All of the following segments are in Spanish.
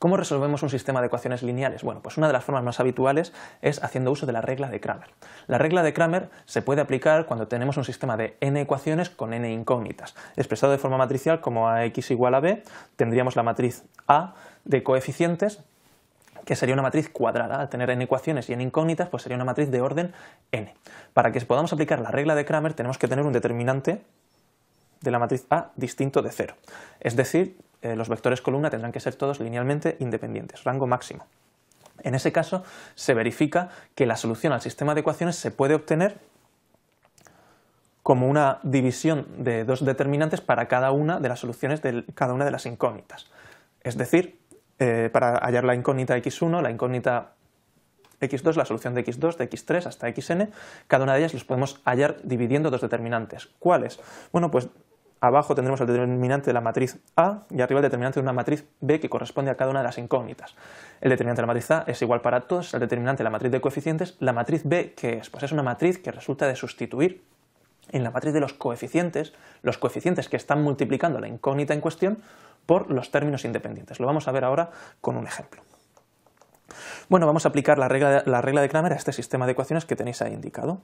¿Cómo resolvemos un sistema de ecuaciones lineales? Bueno, pues una de las formas más habituales es haciendo uso de la regla de Kramer. La regla de Kramer se puede aplicar cuando tenemos un sistema de n ecuaciones con n incógnitas. Expresado de forma matricial como ax igual a b, tendríamos la matriz A de coeficientes que sería una matriz cuadrada. Al tener n ecuaciones y n incógnitas, pues sería una matriz de orden n. Para que podamos aplicar la regla de Kramer tenemos que tener un determinante de la matriz A distinto de 0. Es decir, eh, los vectores columna tendrán que ser todos linealmente independientes, rango máximo. En ese caso, se verifica que la solución al sistema de ecuaciones se puede obtener como una división de dos determinantes para cada una de las soluciones de cada una de las incógnitas. Es decir, eh, para hallar la incógnita x1, la incógnita x2, la solución de x2, de x3 hasta xn, cada una de ellas los podemos hallar dividiendo dos determinantes. ¿Cuáles? Bueno, pues Abajo tendremos el determinante de la matriz A y arriba el determinante de una matriz B que corresponde a cada una de las incógnitas. El determinante de la matriz A es igual para todos, el determinante de la matriz de coeficientes, la matriz B, que es? Pues es una matriz que resulta de sustituir en la matriz de los coeficientes, los coeficientes que están multiplicando la incógnita en cuestión por los términos independientes. Lo vamos a ver ahora con un ejemplo. Bueno, vamos a aplicar la regla, la regla de Cramer a este sistema de ecuaciones que tenéis ahí indicado.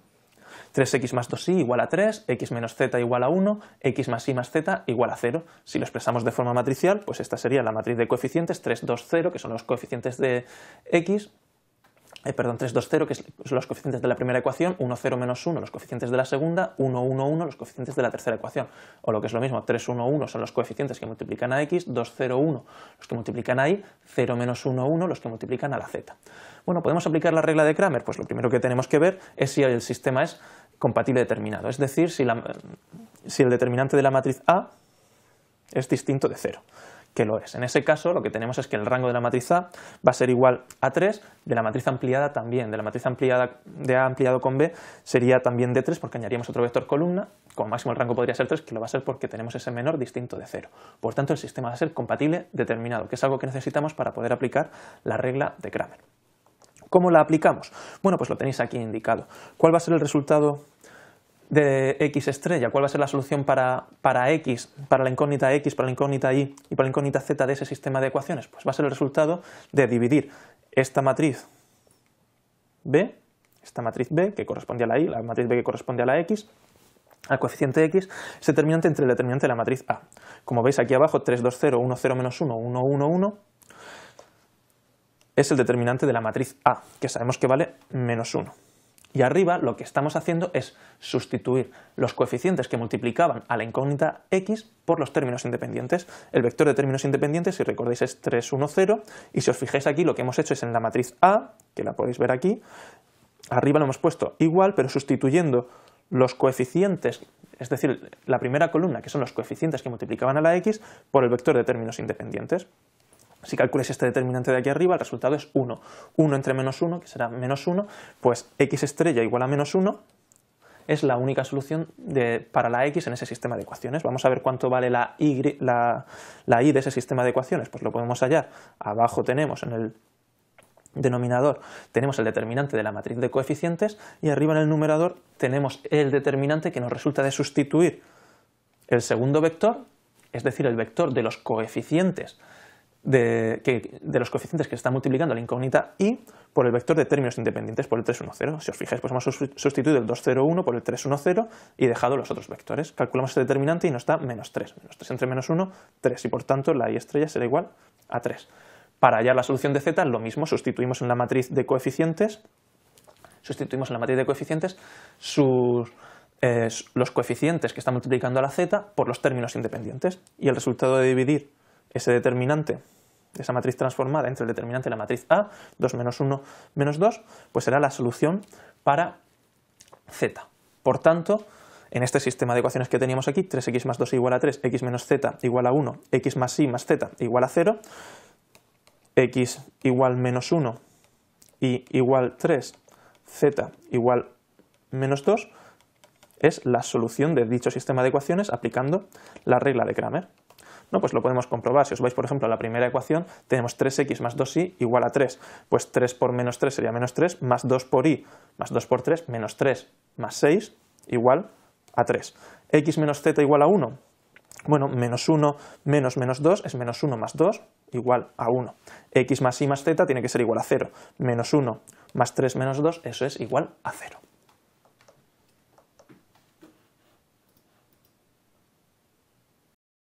3x más 2y igual a 3, x menos z igual a 1, x más y más z igual a 0. Si lo expresamos de forma matricial, pues esta sería la matriz de coeficientes 3, 2, 0, que son los coeficientes de x, perdón, 3, 2, 0, que son los coeficientes de la primera ecuación, 1, 0, menos 1, los coeficientes de la segunda, 1, 1, 1, los coeficientes de la tercera ecuación. O lo que es lo mismo, 3, 1, 1 son los coeficientes que multiplican a x, 2, 0, 1 los que multiplican a y, 0, menos 1, 1 los que multiplican a la z. Bueno, ¿podemos aplicar la regla de Kramer? Pues lo primero que tenemos que ver es si el sistema es compatible determinado, es decir, si, la, si el determinante de la matriz A es distinto de 0 que lo es. En ese caso, lo que tenemos es que el rango de la matriz A va a ser igual a 3, de la matriz ampliada también, de la matriz ampliada de A ampliado con B sería también de 3 porque añadiríamos otro vector columna, como máximo el rango podría ser 3, que lo va a ser porque tenemos ese menor distinto de 0. Por tanto, el sistema va a ser compatible determinado, que es algo que necesitamos para poder aplicar la regla de Kramer. ¿Cómo la aplicamos? Bueno, pues lo tenéis aquí indicado. ¿Cuál va a ser el resultado de X estrella, cuál va a ser la solución para, X, para la incógnita X, para la incógnita Y y para la incógnita Z de ese sistema de ecuaciones? Pues va a ser el resultado de dividir esta matriz B, esta matriz B que corresponde a la Y, la matriz B que corresponde a la X, al coeficiente X, ese determinante entre el determinante de la matriz A. Como veis aquí abajo, 3, 2, 0, 1, 0, menos 1, 1, 1, 1, es el determinante de la matriz A, que sabemos que vale menos 1. Y arriba lo que estamos haciendo es sustituir los coeficientes que multiplicaban a la incógnita x por los términos independientes. El vector de términos independientes, si recordáis, es 3, 1, 0. Y si os fijáis aquí, lo que hemos hecho es en la matriz A, que la podéis ver aquí, arriba lo hemos puesto igual, pero sustituyendo los coeficientes, es decir, la primera columna, que son los coeficientes que multiplicaban a la x, por el vector de términos independientes. Si calculáis este determinante de aquí arriba, el resultado es 1. 1 entre menos 1, que será menos 1, pues x estrella igual a menos 1 es la única solución de, para la x en ese sistema de ecuaciones. Vamos a ver cuánto vale la y, la y de ese sistema de ecuaciones. Pues lo podemos hallar. Abajo tenemos en el denominador tenemos el determinante de la matriz de coeficientes y arriba en el numerador tenemos el determinante que nos resulta de sustituir el segundo vector, es decir, el vector de los coeficientes de, los coeficientes que está multiplicando la incógnita y por el vector de términos independientes por el 310. Si os fijáis, pues hemos sustituido el 201 por el 310 y dejado los otros vectores. Calculamos este determinante y nos da menos 3. Menos 3 entre menos 1, 3. Y por tanto la i estrella será igual a 3. Para hallar la solución de z, lo mismo, sustituimos en la matriz de coeficientes, sustituimos en la matriz de coeficientes eh, los coeficientes que está multiplicando la z por los términos independientes. Y el resultado de dividir ese determinante esa matriz transformada entre el determinante de la matriz A, 2 menos 1 menos 2, pues será la solución para Z. Por tanto, en este sistema de ecuaciones que teníamos aquí, 3x más 2 igual a 3, x menos z igual a 1, x más y más z igual a 0, x igual menos 1 y igual 3, z igual menos 2, es la solución de dicho sistema de ecuaciones aplicando la regla de Kramer pues lo podemos comprobar. Si os vais, por ejemplo, a la primera ecuación, tenemos 3x más 2y igual a 3. Pues 3 por menos 3 sería menos 3, más 2 por y, más 2 por 3, menos 3, más 6, igual a 3. x menos z igual a 1. Bueno, menos 1 menos menos 2 es menos 1 más 2, igual a 1. x más y más z tiene que ser igual a 0. Menos 1 más 3 menos 2, eso es igual a 0.